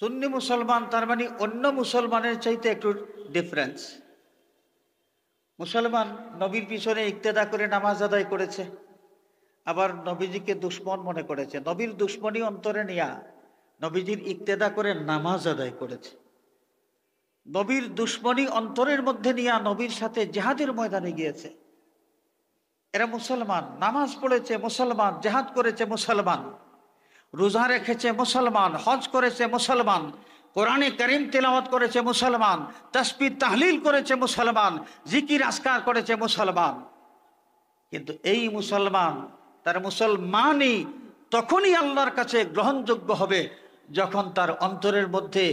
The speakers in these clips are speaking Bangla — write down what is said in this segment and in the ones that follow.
সুন্নি মুসলমান তার মানে অন্য মুসলমানের চাইতে একটু ডিফারেন্স মুসলমান নবীর পিছনে ইক্তেদা করে নামাজ আদায় করেছে আবার নবীজিকে দুশ্মন মনে করেছে নবীর দুশ্মনী অন্তরে নিয়া নবীজির ইক্তেদা করে নামাজ আদায় করেছে নবীর দুশ্মনী অন্তরের মধ্যে নিয়া নবীর সাথে জেহাদের ময়দানে গিয়েছে এরা মুসলমান নামাজ পড়েছে মুসলমান জেহাদ করেছে মুসলমান রোজা রেখেছে মুসলমান হজ করেছে মুসলমান কোরআনে করিম তেলামত করেছে মুসলমান তসপি তাহলিল করেছে মুসলমান জিকির আসকার করেছে মুসলমান কিন্তু এই মুসলমান তার মুসলমানই তখনই আল্লাহর কাছে গ্রহণযোগ্য হবে যখন তার অন্তরের মধ্যে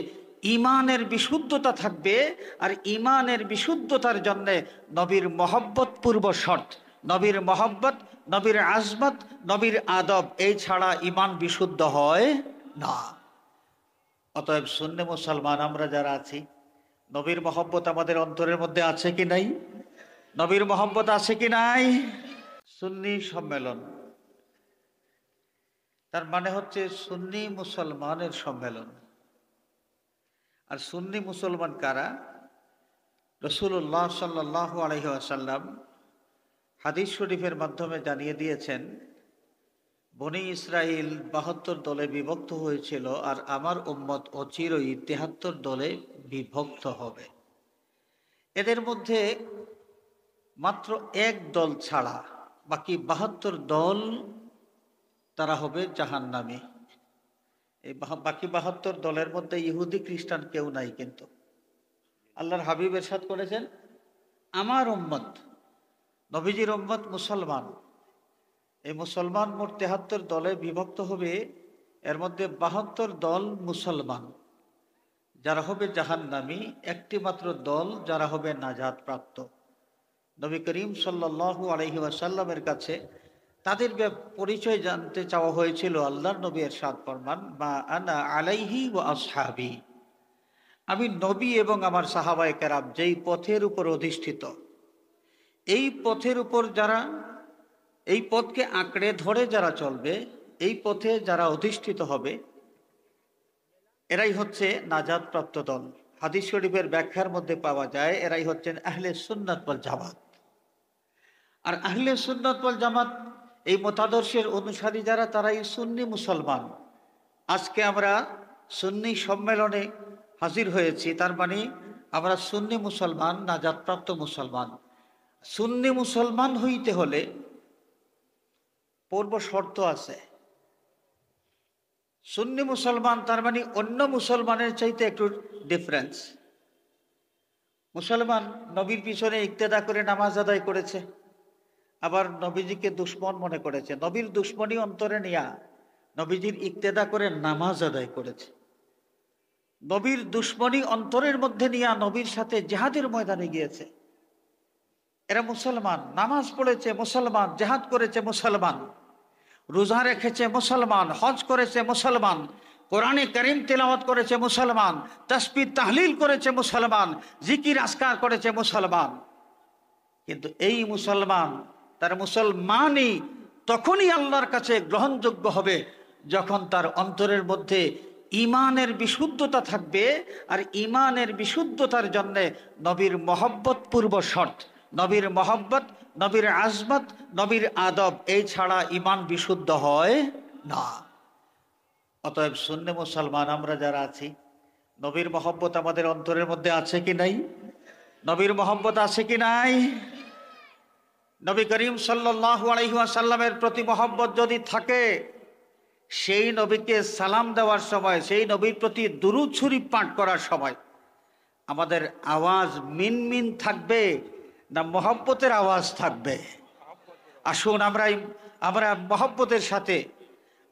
ইমানের বিশুদ্ধতা থাকবে আর ইমানের বিশুদ্ধতার জন্যে নবীর মহব্বতপূর্ব শর্ত নবীর মহব্বত নবীর আজমত নবীর আদব এই ছাড়া ইমান বিশুদ্ধ হয় না অতএব শূন্য মুসলমান আমরা যারা আছি নবীর মহব্বত আমাদের অন্তরের মধ্যে আছে কি নাই নবীর মহব্বত আছে কি নাই সুন্নি সম্মেলন তার মানে হচ্ছে সুন্নি মুসলমানের সম্মেলন আর সুন্নি মুসলমান কারা রসুল্লাহ সাল্লাহ আলহি আসাল্লাম হাদিস শরীফের মাধ্যমে জানিয়ে দিয়েছেন বনি ইসরায়েল বাহাত্তর দলে বিভক্ত হয়েছিল আর আমার উম্মত অচিরই তেহাত্তর দলে বিভক্ত হবে এদের মধ্যে মাত্র এক দল ছাড়া বাকি বাহাত্তর দল তারা হবে নামে এই বাকি বাহাত্তর দলের মধ্যে ইহুদি খ্রিস্টান কেউ নাই কিন্তু আল্লাহর হাবিব এরশাদ করেছেন আমার উম্মত নবীজির উম্মত মুসলমান এই মুসলমান মোট তেহাত্তর দলে বিভক্ত হবে এর মধ্যে বাহাত্তর দল মুসলমান যারা হবে জাহান্নামী একটি মাত্র দল যারা হবে নাজাদ প্রাপ্ত নবী করিম সাল্লু আলহি আসাল্লামের কাছে তাদের পরিচয় জানতে চাওয়া হয়েছিল আল্লাহ নবী এর সাদ ফরমান বা আনা আলাইহি ও আসহাবি আমি নবী এবং আমার সাহাবায় কেরাম যেই পথের উপর অধিষ্ঠিত এই পথের উপর যারা এই পথকে আঁকড়ে ধরে যারা চলবে এই পথে যারা অধিষ্ঠিত হবে এরাই হচ্ছে নাজাদ প্রাপ্ত দল হাদিস শরীফের ব্যাখ্যার মধ্যে পাওয়া যায় এরাই হচ্ছেন আহলে সুন্নাতপল জামাত আর আহলে সুন্নাতপল জামাত এই মতাদর্শের অনুসারী যারা তারাই সুন্নি মুসলমান আজকে আমরা সুন্নি সম্মেলনে হাজির হয়েছি তার মানে আমরা সুন্নি মুসলমান নাজাদপ্রাপ্ত মুসলমান সুন্নি মুসলমান হইতে হলে পূর্ব শর্ত আছে সুন্নি মুসলমান তার মানে অন্য মুসলমানের চাইতে একটু ডিফারেন্স মুসলমান নবীর পিছনে ইক্তেদা করে নামাজ আদায় করেছে আবার নবীজিকে দুশ্মন মনে করেছে নবীর দুশ্মনী অন্তরে নিয়া নবীজির ইক্তেদা করে নামাজ আদায় করেছে নবীর দুশ্মনী অন্তরের মধ্যে নিয়া নবীর সাথে জেহাদের ময়দানে গিয়েছে এরা মুসলমান নামাজ পড়েছে মুসলমান জেহাদ করেছে মুসলমান রোজা রেখেছে মুসলমান হজ করেছে মুসলমান কোরআনে করিম তেলাওয়াত করেছে মুসলমান তসপি তাহলিল করেছে মুসলমান জিকির আসকার করেছে মুসলমান কিন্তু এই মুসলমান তার মুসলমানই তখনই আল্লাহর কাছে গ্রহণযোগ্য হবে যখন তার অন্তরের মধ্যে ইমানের বিশুদ্ধতা থাকবে আর ইমানের বিশুদ্ধতার জন্যে নবীর মহব্বতপূর্ব শর্ত নবীর মহব্বত নবীর আজমত নবীর আদব এই ছাড়া ইমান বিশুদ্ধ হয় না অতএব শূন্য মুসলমান আমরা যারা আছি নবীর মহব্বত আমাদের অন্তরের মধ্যে আছে কি নাই নবীর মহব্বত আছে কি নাই নবী করিম সাল্লাসাল্লামের প্রতি মহব্বত যদি থাকে সেই নবীকে সালাম দেওয়ার সময় সেই নবীর প্রতি দুরুছুরি পাঠ করার সময় আমাদের আওয়াজ মিনমিন থাকবে না মহব্বতের আওয়াজ থাকবে আসুন আমরা আমরা মহব্বতের সাথে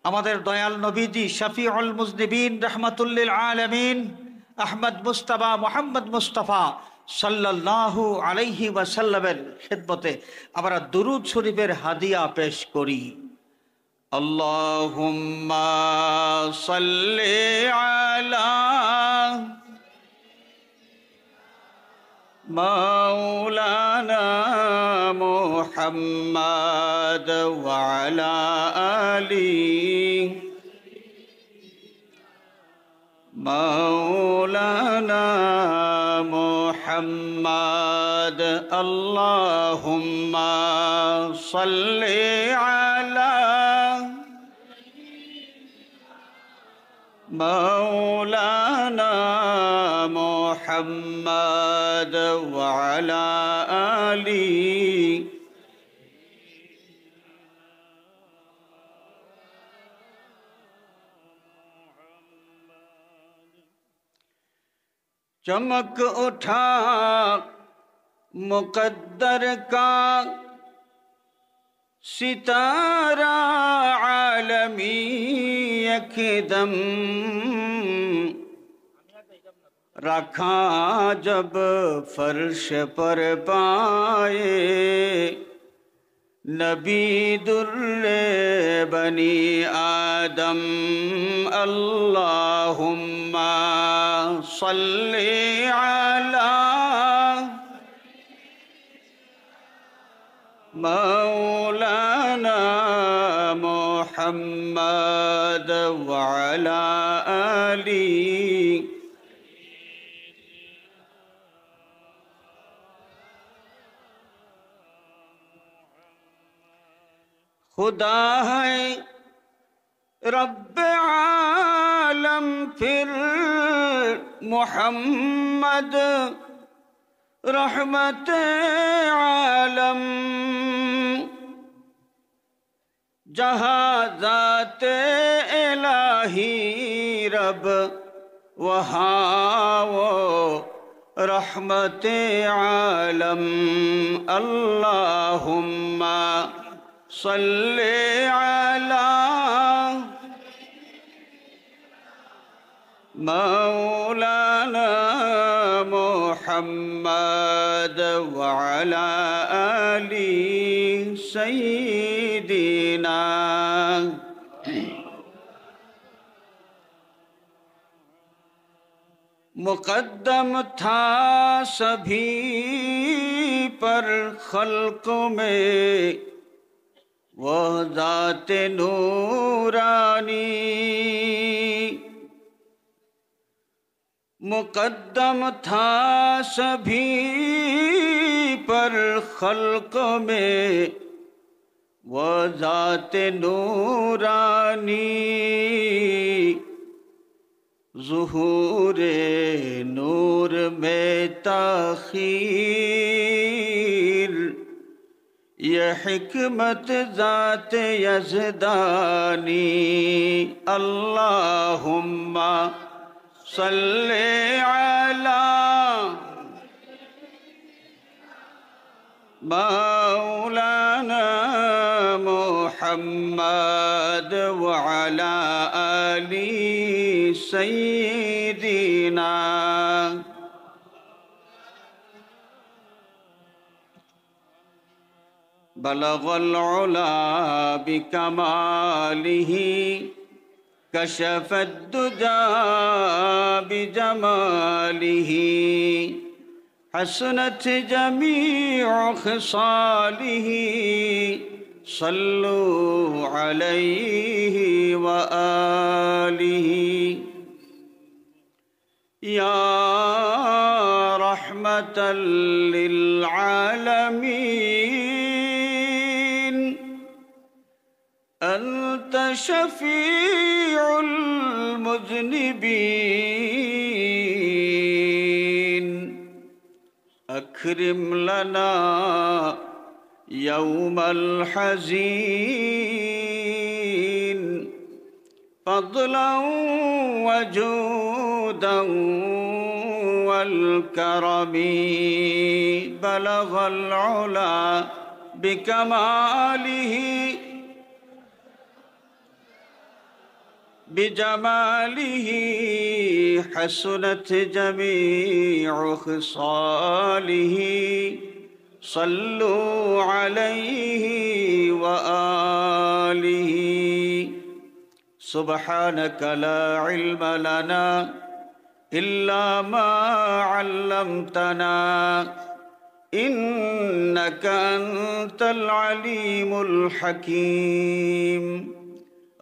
আমাদের দয়াল নবীজি শফিউল মুজনিবিন রহমতুল্লিল আলমিন আহমদ মুস্তফা মোহাম্মদ মুস্তফা সাল্লাহু আলাইহি ওয়াসাল্লামের খেদমতে আমরা দুরুদ শরীফের হাদিয়া পেশ করি আল্লাহুম্মা সাল্লি محمد وعلى آله مولانا محمد اللهم صل على مولانا محمد وعلى آله علی چمک اٹھا مقدر کا ستارا آلمی یکم رکھا جب فرش پر پائے نبی در بنی آدم اللہم صلی علی مولانا محمد وعلا آلی خدا ہے رب عالم پھر محمد رحمت عالم جہاں ذات الہی رب وہاں وہ رحمت عالم اللهم صل على مولانا محمد وعلى آل سيدنا مقدم تھا سبھی پر خلق میں وہ ذات نورانی مقدم تھا سبھی پر خلق میں وہ ذات نورانی ظہور نور میں تاخیر حكمت ذات يزداني اللهم صل على مولانا محمد وعلى آل سيدنا بلغ العلا بكماله كشف الدجى بجماله حسنت جميع خصاله صلوا عليه وآله يا رحمة للعالمين شفيع المذنبين أكرم لنا يوم الحزين فضلا وجودا والكرم بلغ العلا بكماله بجماله حسنت جميع خصاله صلوا عليه وآله سبحانك لا علم لنا إلا ما علمتنا إنك أنت العليم الحكيم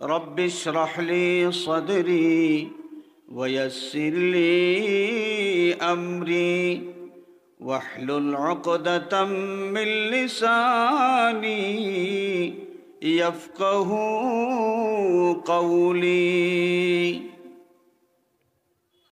رب اشرح لي صدري ويسر لي امري واحلل عقدة من لساني يفقه قولي